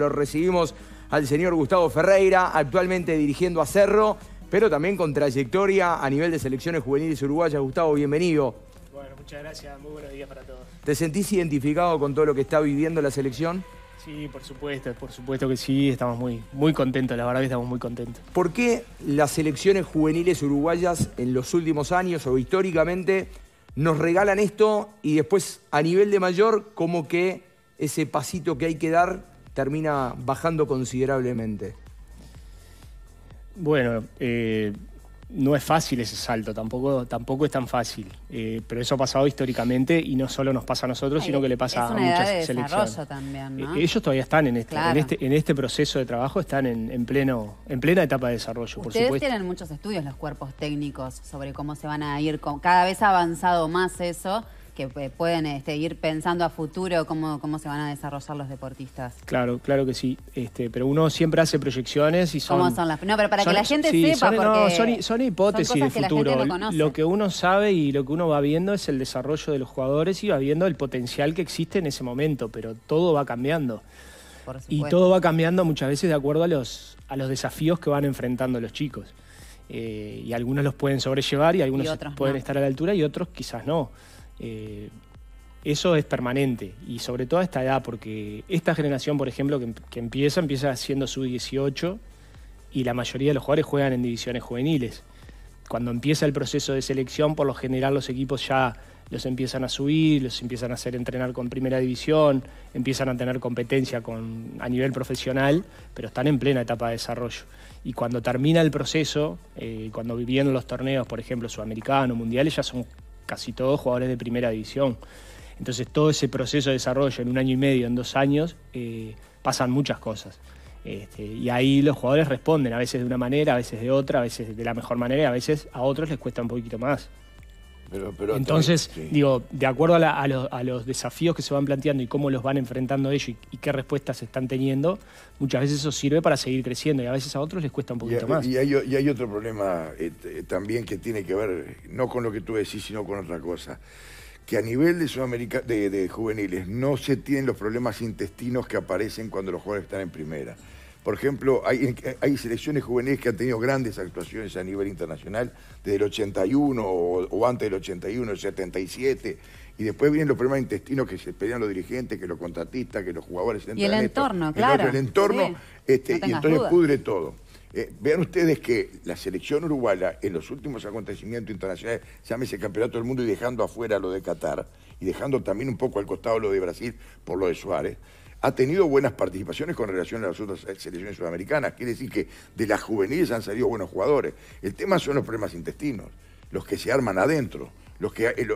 Lo recibimos al señor Gustavo Ferreira, actualmente dirigiendo a Cerro, pero también con trayectoria a nivel de selecciones juveniles uruguayas. Gustavo, bienvenido. Bueno, muchas gracias, muy buenos días para todos. ¿Te sentís identificado con todo lo que está viviendo la selección? Sí, por supuesto, por supuesto que sí, estamos muy, muy contentos, la verdad que estamos muy contentos. ¿Por qué las selecciones juveniles uruguayas en los últimos años o históricamente nos regalan esto y después a nivel de mayor como que ese pasito que hay que dar termina bajando considerablemente? Bueno, eh, no es fácil ese salto, tampoco, tampoco es tan fácil. Eh, pero eso ha pasado históricamente y no solo nos pasa a nosotros, sino que le pasa a muchas selecciones. También, eh, ellos todavía están este, este, en este, proceso de trabajo, están en, pleno, en plena etapa de desarrollo, Ustedes por supuesto. tienen muchos estudios los cuerpos técnicos sobre cómo se van a ir, con, cada vez ha avanzado más eso que eh, pueden este, ir pensando a futuro cómo, cómo se van a desarrollar los deportistas. Claro, claro que sí. Este, pero uno siempre hace proyecciones y son. ¿Cómo son No, pero para que la gente sepa. Son, no, son, hipótesis de futuro. lo que uno sabe y lo que uno va viendo es el desarrollo de los jugadores y va viendo el potencial que existe en ese momento, pero todo va cambiando. Y todo va cambiando muchas veces de acuerdo a los, a los desafíos que van enfrentando los chicos. Eh, y algunos los pueden sobrellevar y algunos pueden estar a la altura y otros quizás no. Eh, eso es permanente y sobre todo a esta edad, porque esta generación, por ejemplo, que, em, empieza, empieza siendo sub-18 y la mayoría de los jugadores juegan en divisiones juveniles. Cuando empieza el proceso de selección, por lo general los equipos ya los empiezan a subir, los empiezan a hacer entrenar con primera división, empiezan a tener competencia con, a nivel profesional, pero están en plena etapa de desarrollo. Y cuando termina el proceso, eh, cuando vienen los torneos, por ejemplo, sudamericanos, mundiales, ya son casi todos jugadores de primera división. Entonces todo ese proceso de desarrollo en un año y medio, en dos años, eh, pasan muchas cosas. Este, y ahí los jugadores responden, a veces de una manera, a veces de otra, a veces de la mejor manera, a veces a otros les cuesta un poquito más. Entonces, digo, de acuerdo a, los, desafíos que se van planteando y cómo los van enfrentando ellos y, qué respuestas están teniendo, muchas veces eso sirve para seguir creciendo y a veces a otros les cuesta un poquito más. Y hay, otro problema eh, eh, también que tiene que ver, no con lo que tú decís, sino con otra cosa que a nivel de Sudamérica, de, juveniles, no se tienen los problemas intestinos que aparecen cuando los jóvenes están en primera. Por ejemplo, hay, selecciones juveniles que han tenido grandes actuaciones a nivel internacional desde el 81 o, antes del 81, el 77. Y después vienen los problemas intestinos que se pelean los dirigentes, que los contratistas, que los jugadores. Y el entorno, claro. El entorno, este, y entonces pudre todo. Eh, vean ustedes que la selección uruguaya en los últimos acontecimientos internacionales, ese Campeonato del Mundo y dejando afuera lo de Qatar, y dejando también un poco al costado lo de Brasil por lo de Suárez, ha tenido buenas participaciones con relación a las otras selecciones sudamericanas. Quiere decir que de las juveniles han salido buenos jugadores. El tema son los problemas intestinos, los que se arman adentro, los que, eh,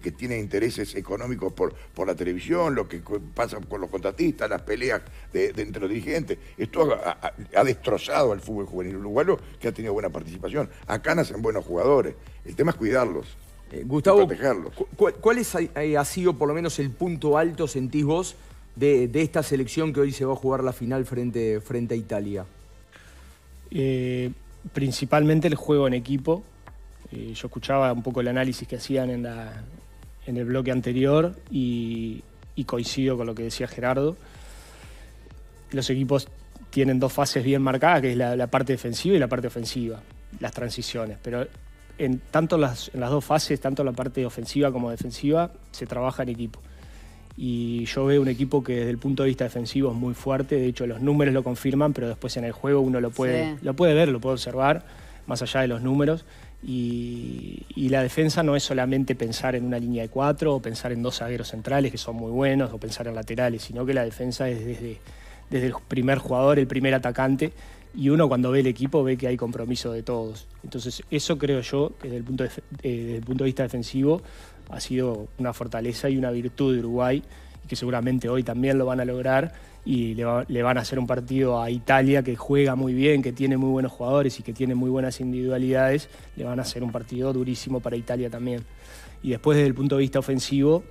que, tienen intereses económicos por, por la televisión, lo que pasa con los contratistas, las peleas de, de entre los dirigentes. Esto ha, destrozado al fútbol juvenil uruguayo que ha tenido buena participación. Acá nacen buenos jugadores. El tema es cuidarlos. Eh, Gustavo, ¿cuál, eh, ha sido por lo menos el punto alto, sentís vos, de, esta selección que hoy se va a jugar la final frente, frente a Italia? Eh, principalmente el juego en equipo. Eh, yo escuchaba un poco el análisis que hacían en, el bloque anterior y, coincido con lo que decía Gerardo. Los equipos tienen dos fases bien marcadas, que es la, parte defensiva y la parte ofensiva, las transiciones. Pero en, tanto las, en las dos fases, tanto la parte ofensiva como defensiva, se trabaja en equipo y yo veo un equipo que desde el punto de vista defensivo es muy fuerte, de hecho los números lo confirman, pero después en el juego uno lo puede, lo puede ver, lo puede observar, más allá de los números. Y, la defensa no es solamente pensar en una línea de cuatro o pensar en dos zagueros centrales que son muy buenos o pensar en laterales, sino que la defensa es desde, desde el primer jugador, el primer atacante, y uno cuando ve el equipo ve que hay compromiso de todos. Entonces eso creo yo que desde el punto eh, desde el punto de vista defensivo ha sido una fortaleza y una virtud de Uruguay, que seguramente hoy también lo van a lograr y le, le, van a hacer un partido a Italia que juega muy bien, que tiene muy buenos jugadores y que tiene muy buenas individualidades, le van a hacer un partido durísimo para Italia también. Y después desde el punto de vista ofensivo,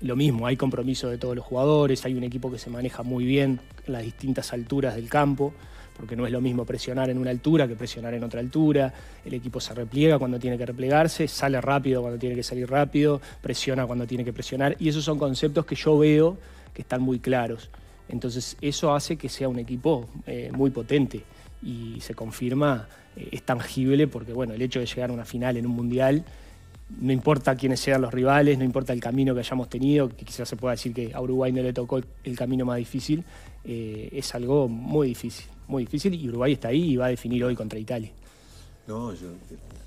lo mismo, hay compromiso de todos los jugadores, hay un equipo que se maneja muy bien en las distintas alturas del campo porque no es lo mismo presionar en una altura que presionar en otra altura, el equipo se repliega cuando tiene que replegarse, sale rápido cuando tiene que salir rápido, presiona cuando tiene que presionar, y esos son conceptos que yo veo que están muy claros. Entonces eso hace que sea un equipo eh, muy potente y se confirma, eh, es tangible porque bueno, el hecho de llegar a una final en un mundial, no importa quiénes sean los rivales, no importa el camino que hayamos tenido, que quizás se pueda decir que a Uruguay no le tocó el camino más difícil, eh, es algo muy difícil muy difícil y Uruguay está ahí y va a definir hoy contra Italia. No, yo eh,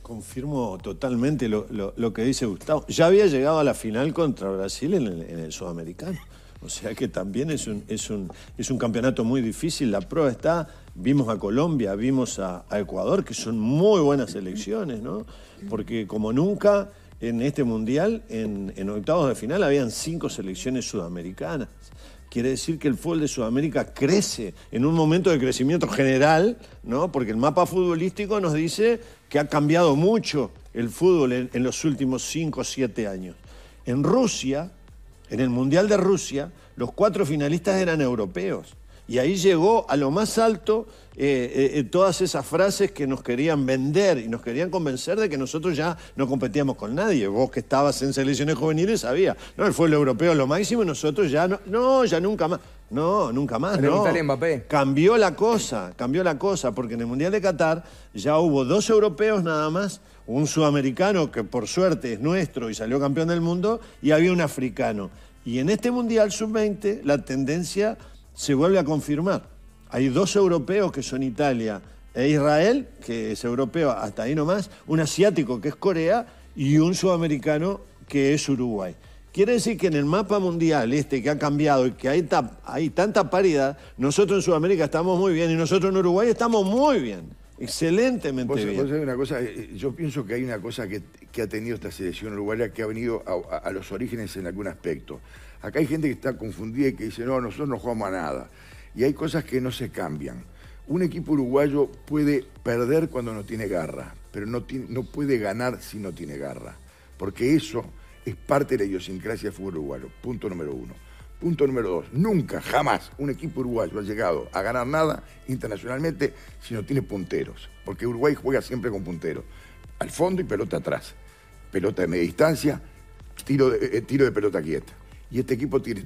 confirmo totalmente lo, que dice Gustavo. Ya había llegado a la final contra Brasil en el, Sudamericano. O sea que también es un, es, un, es un campeonato muy difícil. La prueba está, vimos a Colombia, vimos a, Ecuador, que son muy buenas selecciones, ¿no? Porque como nunca en este mundial, en octavos de final, habían cinco selecciones sudamericanas. Quiere decir que el fútbol de Sudamérica crece en un momento de crecimiento general, ¿no? Porque el mapa futbolístico nos dice que ha cambiado mucho el fútbol en, en los últimos 5 o 7 años. En Rusia, en el Mundial de Rusia, los cuatro finalistas eran europeos. Y ahí llegó a lo más alto eh, eh, eh, todas esas frases que nos querían vender y nos querían convencer de que nosotros ya no competíamos con nadie. Vos que estabas en selecciones juveniles sabías, no, el fútbol europeo lo máximo y nosotros ya no, no, ya nunca más. No, nunca más, no. Cambió la cosa, cambió la cosa, porque en el Mundial de Qatar ya hubo dos europeos nada más, un sudamericano que por suerte es nuestro y salió campeón del mundo, y había un africano. Y en este Mundial Sub-20 la tendencia se vuelve a confirmar. Hay dos europeos que son Italia e Israel, que es europeo hasta ahí nomás, un asiático que es Corea y un sudamericano que es Uruguay. Quiere decir que en el mapa mundial este que ha cambiado y que hay, tanta paridad, nosotros en Sudamérica estamos muy bien y nosotros en Uruguay estamos muy bien, excelentemente una cosa, eh, eh, yo pienso que hay una cosa que, ha tenido esta selección uruguaya que ha venido a los orígenes en algún aspecto. Acá hay gente que está confundida y que dice, no, nosotros no jugamos a nada. Y hay cosas que no se cambian. Un equipo uruguayo puede perder cuando no tiene garra, pero no, no puede ganar si no tiene garra. Porque eso es parte de la idiosincrasia del fútbol uruguayo. Punto número uno. Punto número dos. Nunca, jamás, un equipo uruguayo ha llegado a ganar nada internacionalmente si no tiene punteros. Porque Uruguay juega siempre con punteros. Al fondo y pelota atrás. Pelota de media distancia, tiro de, eh, tiro de pelota quieta. Y este equipo tiene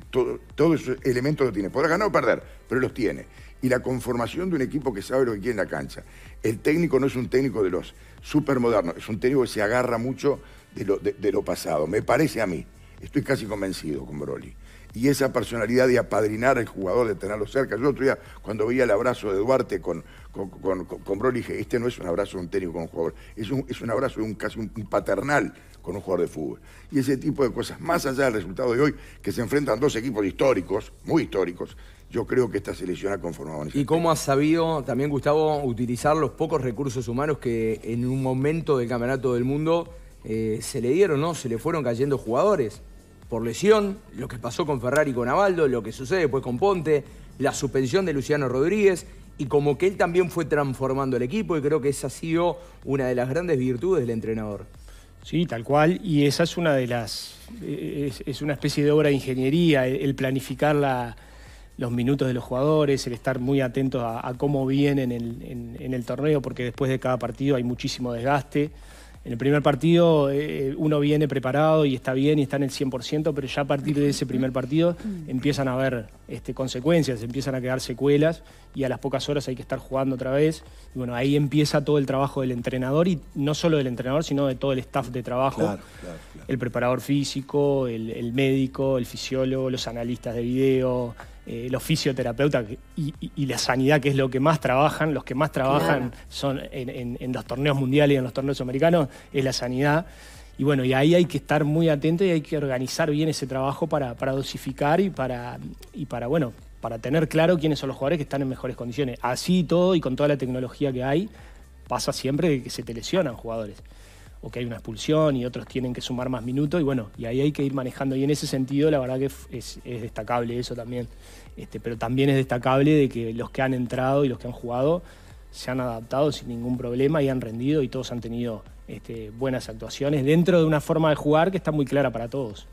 todos esos elementos lo tiene. Podrá ganar o perder, pero los tiene. Y la conformación de un equipo que sabe lo que quiere en la cancha. El técnico no es un técnico de los supermodernos, es un técnico que se agarra mucho de lo, de lo pasado. Me parece a mí. Estoy casi convencido con Broly y esa personalidad de apadrinar al jugador, de tenerlo cerca. Yo otro día, cuando veía el abrazo de Duarte con, con, dije, este no es un abrazo de un técnico con un jugador, es un, abrazo un, casi paternal con un jugador de fútbol. Y ese tipo de cosas, más allá del resultado de hoy, que se enfrentan dos equipos históricos, muy históricos, yo creo que esta selección ha conformado. ¿Y cómo has sabido también, Gustavo, utilizar los pocos recursos humanos que en un momento del Campeonato del Mundo eh, se le dieron, ¿no? Se le fueron cayendo jugadores? por lesión, lo que pasó con Ferrari y con Avaldo, lo que sucede después con Ponte, la suspensión de Luciano Rodríguez y como que él también fue transformando el equipo y creo que esa ha sido una de las grandes virtudes del entrenador. Sí, tal cual, y esa es una de las, eh, es, una especie de obra de ingeniería, el planificar los minutos de los jugadores, el estar muy atentos a, cómo vienen en el torneo, porque después de cada partido hay muchísimo desgaste. En el primer partido eh, uno viene preparado y está bien y está en el 100%, pero ya a partir de ese primer partido empiezan a haber este, consecuencias, empiezan a quedar secuelas y a las pocas horas hay que estar jugando otra vez. Y bueno, ahí empieza todo el trabajo del entrenador y no solo del entrenador, sino de todo el staff de trabajo. El preparador físico, el médico, el fisiólogo, los analistas de video, el eh, los fisioterapeutas y, y, la sanidad, que es lo que más trabajan, los que más trabajan son en, los torneos mundiales y en los torneos americanos, es la sanidad. Y bueno, y ahí hay que estar muy atento y hay que organizar bien ese trabajo para, dosificar y para, para, bueno, para tener claro quiénes son los jugadores que están en mejores condiciones. Así todo, y con toda la tecnología que hay, pasa siempre que se te lesionan jugadores o que hay una expulsión y otros tienen que sumar más minutos y bueno, y ahí hay que ir manejando y en ese sentido la verdad que es, destacable eso también, este, pero también es destacable de que los que han entrado y los que han jugado se han adaptado sin ningún problema y han rendido y todos han tenido este, buenas actuaciones dentro de una forma de jugar que está muy clara para todos.